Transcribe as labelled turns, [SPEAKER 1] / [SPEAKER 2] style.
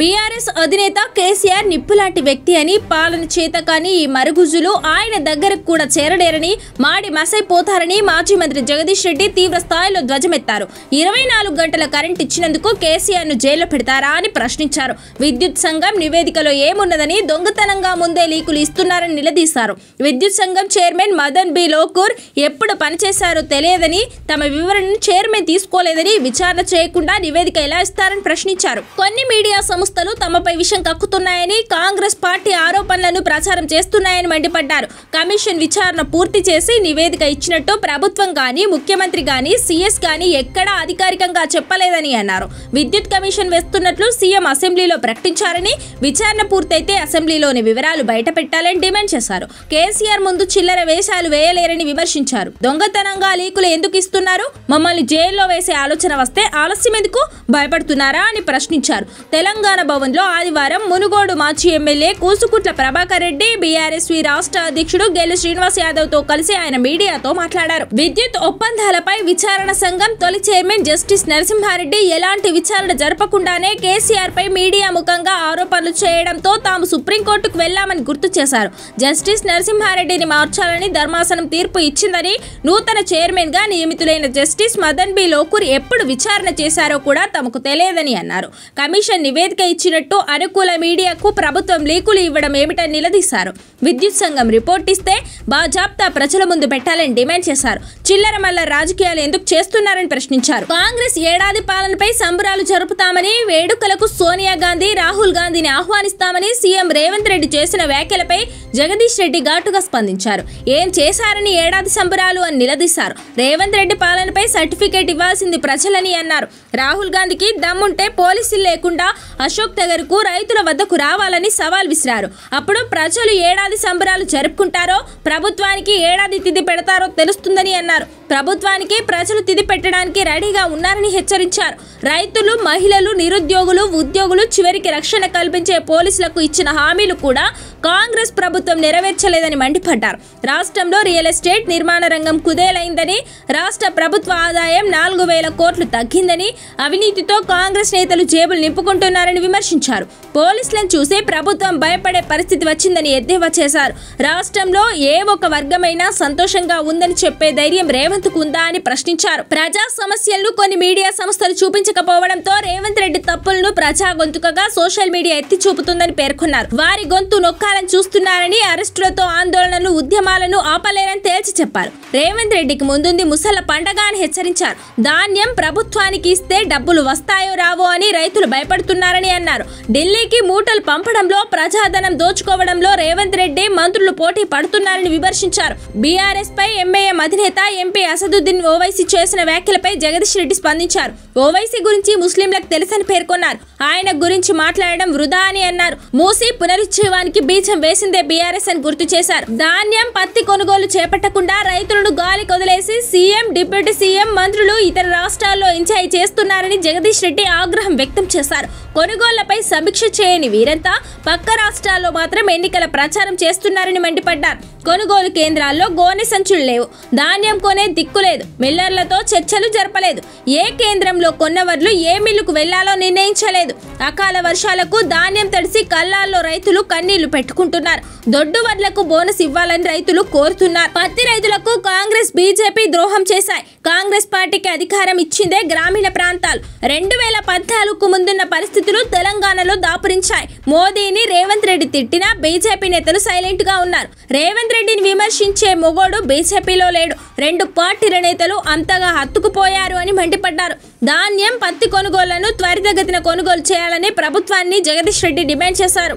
[SPEAKER 1] BRS అధినేత కేసీఆర్ నిప్పులాంటి వ్యక్తి అని పాలన చేత కానీ ఈ మరుగుజులు ఆయన దగ్గరకు కూడా చేరలేరని మాడి మసైపోతారని మాజీ మంత్రి జగదీష్ రెడ్డి తీవ్ర స్థాయిలో ధ్వజమెత్తారు ఇరవై నాలుగు గంటల కరెంట్ ఇచ్చినందుకు కేసీఆర్ ను జైల్లో పెడతారా అని ప్రశ్నించారు విద్యుత్ సంఘం నివేదికలో ఏమున్నదని దొంగతనంగా ముందే లీకులు ఇస్తున్నారని నిలదీశారు విద్యుత్ సంఘం చైర్మన్ మదన్ బి లోకూర్ ఎప్పుడు పనిచేశారో తెలియదని తమ వివరణను చైర్మన్ తీసుకోలేదని విచారణ చేయకుండా నివేదిక ఎలా ఇస్తారని ప్రశ్నించారు కొన్ని మీడియా సంస్థలు తమపై విషం కక్కుతున్నాయని కాంగ్రెస్ పార్టీ ఆరోపణలను ప్రచారం చేస్తున్నాయని మండిపడ్డారు కమిషన్ విచారణ పూర్తి చేసి నివేదిక ఇచ్చినట్టు ప్రభుత్వం కానీ ముఖ్యమంత్రి కానీ సీఎస్ కానీ ఎక్కడా అధికారికంగా చెప్పలేదని అన్నారు విద్యుత్ కమిషన్ వేస్తున్నట్లు సీఎం అసెంబ్లీలో ప్రకటించారని విచారణ పూర్తయితే అసెంబ్లీలోని వివరాలు బయట పెట్టాలని డిమాండ్ చేశారు కేసీఆర్ ముందు చిల్లర వేషాలు వేయలేరని విమర్శించారు దొంగతనంగా లీకులు ఎందుకు ఇస్తున్నారు మమ్మల్ని జైల్లో వేసే ఆలోచన వస్తే ఆలస్యం ఎందుకు భయపడుతున్నారా అని ప్రశ్నించారు తెలంగాణ తెలంగాణ లో ఆదివారం మునుగోడు మాజీ ఎమ్మెల్యే కూసుకుట్ల ప్రభాకర్ రెడ్డి బీఆర్ఎస్వి రాష్ట్ర అధ్యక్షుడు గెలు శ్రీనివాస్ యాదవ్ తో కలిసి ఆయన మీడియాతో మాట్లాడారు విద్యుత్ ఒప్పందాలపై విచారణ సంఘం తొలి చైర్మన్ జస్టిస్ నరసింహారెడ్డి ఎలాంటి విచారణ జరపకుండానే కేసీఆర్ పై మీడియా ముఖంగా ఆరోపణలు చేయడంతో తాము సుప్రీంకోర్టుకు వెళ్లామని గుర్తు చేశారు జస్టిస్ నరసింహారెడ్డిని మార్చాలని ధర్మాసనం తీర్పు ఇచ్చిందని నూతన చైర్మన్ గా నియమితులైన జస్టిస్ మదన్ బి లోకూర్ ఎప్పుడు విచారణ చేశారో కూడా తమకు తెలియదని అన్నారు కమిషన్ నివేదిక నివేదిక ఇచ్చినట్టు అనుకూల మీడియాకు ప్రభుత్వం లీకులు ఇవ్వడం ఏమిటని నిలదీశారు విద్యుత్ సంఘం రిపోర్ట్ ఇస్తే బాజాప్తా ప్రజల ముందు పెట్టాలని డిమాండ్ చేశారు చిల్లర మల్ల రాజకీయాలు ఎందుకు చేస్తున్నారని ప్రశ్నించారు కాంగ్రెస్ ఏడాది పాలనపై సంబరాలు జరుపుతామని వేడుకలకు సోనియా గాంధీ రాహుల్ గాంధీని ఆహ్వానిస్తామని సీఎం రేవంత్ రెడ్డి చేసిన వ్యాఖ్యలపై జగదీష్ రెడ్డి ఘాటుగా స్పందించారు ఏం చేశారని ఏడాది సంబరాలు అని నిలదీశారు రేవంత్ రెడ్డి పాలనపై సర్టిఫికేట్ ఇవ్వాల్సింది ప్రజలని అన్నారు రాహుల్ గాంధీకి దమ్ముంటే పోలీసులు లేకుండా అశోక్ కు రైతుల వద్దకు రావాలని సవాల్ విసిరారు అప్పుడు ప్రజలు ఏడాది సంబరాలు జరుపుకుంటారో ప్రభుత్వానికి ఏడాది తిథి పెడతారో తెలుస్తుందని అన్నారు ప్రభుత్వానికి ప్రజలు తిది పెట్టడానికి రెడీగా ఉన్నారని హెచ్చరించారు రైతులు మహిళలు నిరుద్యోగులు ఉద్యోగులు చివరికి రక్షణ కల్పించే పోలీసులకు ఇచ్చిన హామీలు కూడా కాంగ్రెస్ ప్రభుత్వం నెరవేర్చలేదని మండిపడ్డారు రాష్ట్రంలో రియల్ ఎస్టేట్ నిర్మాణ రంగం కుదేలైందని రాష్ట్ర ప్రభుత్వ ఆదాయం నాలుగు వేల కోట్లు తగ్గిందని అవినీతితో కాంగ్రెస్ నేతలు జేబులు నింపుకుంటున్నారని విమర్శించారు పోలీసులను చూసి ప్రభుత్వం భయపడే పరిస్థితి వచ్చిందని ఎద్దేవా చేశారు రాష్ట్రంలో ఏ ఒక వర్గమైనా సంతోషంగా ఉందని చెప్పే ధైర్యం రేవంత్ గుర్తుకుందా అని ప్రశ్నించారు ప్రజా సమస్యలను కొన్ని మీడియా సంస్థలు చూపించకపోవడంతో రేవంత్ రెడ్డి తప్పులను ప్రజా గొంతుకగా సోషల్ మీడియా ఎత్తి చూపుతుందని పేర్కొన్నారు వారి గొంతు నొక్కాలని చూస్తున్నారని అరెస్టులతో ఆందోళనలు ఉద్యమాలను ఆపలేరని తేల్చి చెప్పారు రేవంత్ రెడ్డికి ముందుంది ముసల పండగ అని హెచ్చరించారు ధాన్యం ప్రభుత్వానికి ఇస్తే డబ్బులు వస్తాయో రావో అని రైతులు భయపడుతున్నారని అన్నారు ఢిల్లీకి మూటలు పంపడంలో ప్రజాధనం దోచుకోవడంలో రేవంత్ రెడ్డి మంత్రులు పోటీ పడుతున్నారని విమర్శించారు బీఆర్ఎస్ పై ఎంఐఎం అధినేత ఎంపీ అసదుద్దీన్ ఓవైసీ చేసిన వ్యాఖ్యలపై జగదీష్ రెడ్డి స్పందించారు ఓవైసీ గురించి ముస్లింలకు తెలుసని పేర్కొన్నారు ఆయన గురించి మాట్లాడడం వృధా అని అన్నారు మూసీ పునరుజ్జీవానికి బీజం వేసిందే బీఆర్ఎస్ అని గుర్తు చేశారు ధాన్యం పత్తి కొనుగోలు చర్యలు చేపట్టకుండా రైతులను గాలి కొదిలేసి సీఎం డిప్యూటీ సీఎం మంత్రులు ఇతర రాష్ట్రాల్లో ఎంజాయ్ చేస్తున్నారని జగదీష్ రెడ్డి ఆగ్రహం వ్యక్తం చేశారు కొనుగోళ్లపై సమీక్ష చేయని వీరంతా పక్క రాష్ట్రాల్లో మాత్రం ఎన్నికల ప్రచారం చేస్తున్నారని మండిపడ్డారు కొనుగోలు కేంద్రాల్లో గోనె సంచులు లేవు ధాన్యం కొనే దిక్కు లేదు మిల్లర్లతో చర్చలు జరపలేదు ఏ కేంద్రంలో కొన్నవర్లు ఏ మిల్లుకు వెళ్లాలో నిర్ణయించలేదు అకాల వర్షాలకు ధాన్యం తడిసి కళ్ళాల్లో రైతులు కన్నీళ్లు పెట్టుకుంటున్నారు దొడ్డు వడ్లకు బోనస్ ఇవ్వాలని రైతులు కోరుతున్నారు పత్తి రైతులకు కాంగ్రెస్ బీజేపీ ద్రోహం చేశాయి కాంగ్రెస్ పార్టీకి అధికారం ఇచ్చిందే గ్రామీణ ప్రాంతాలు రెండు వేల పద్నాలుగుకు ముందున్న పరిస్థితులు తెలంగాణలో దాపురించాయి మోదీని రేవంత్ రెడ్డి తిట్టినా బీజేపీ నేతలు సైలెంట్ గా ఉన్నారు రేవంత్ రెడ్డిని విమర్శించే మొగోడు బీజేపీలో లేడు రెండు పార్టీల నేతలు అంతగా హత్తుకుపోయారు అని మండిపడ్డారు ధాన్యం పత్తి కొనుగోళ్లను త్వరితగతిన కొనుగోలు చేయాలని ప్రభుత్వాన్ని జగదీష్ రెడ్డి డిమాండ్ చేశారు